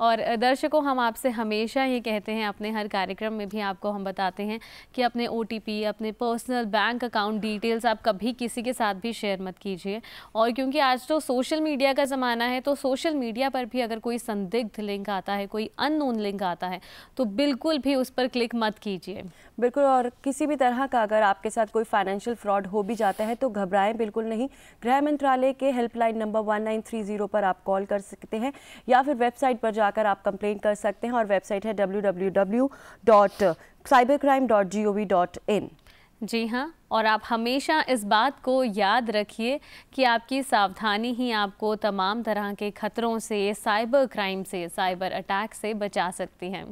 और दर्शकों हम आपसे हमेशा ये कहते हैं अपने हर कार्यक्रम में भी आपको हम बताते हैं कि अपने ओ अपने पर्सनल बैंक अकाउंट डिटेल्स आप कभी किसी के साथ भी शेयर मत कीजिए और क्योंकि आज तो सोशल मीडिया का ज़माना है तो सोशल मीडिया पर भी अगर कोई संदिग्ध लिंक आता है कोई अननोन लिंक आता है तो बिल्कुल भी उस पर क्लिक मत कीजिए बिल्कुल और किसी भी तरह का अगर आपके साथ कोई फाइनेंशियल फ्रॉड हो भी जाता है तो घबराएं बिल्कुल नहीं गृह मंत्रालय के हेल्पलाइन नंबर वन पर आप कॉल कर सकते हैं या फिर वेबसाइट पर जा जाकर आप कंप्लेंट कर सकते हैं और वेबसाइट है www.cybercrime.gov.in जी हाँ और आप हमेशा इस बात को याद रखिए कि आपकी सावधानी ही आपको तमाम तरह के खतरों से साइबर क्राइम से साइबर अटैक से बचा सकती है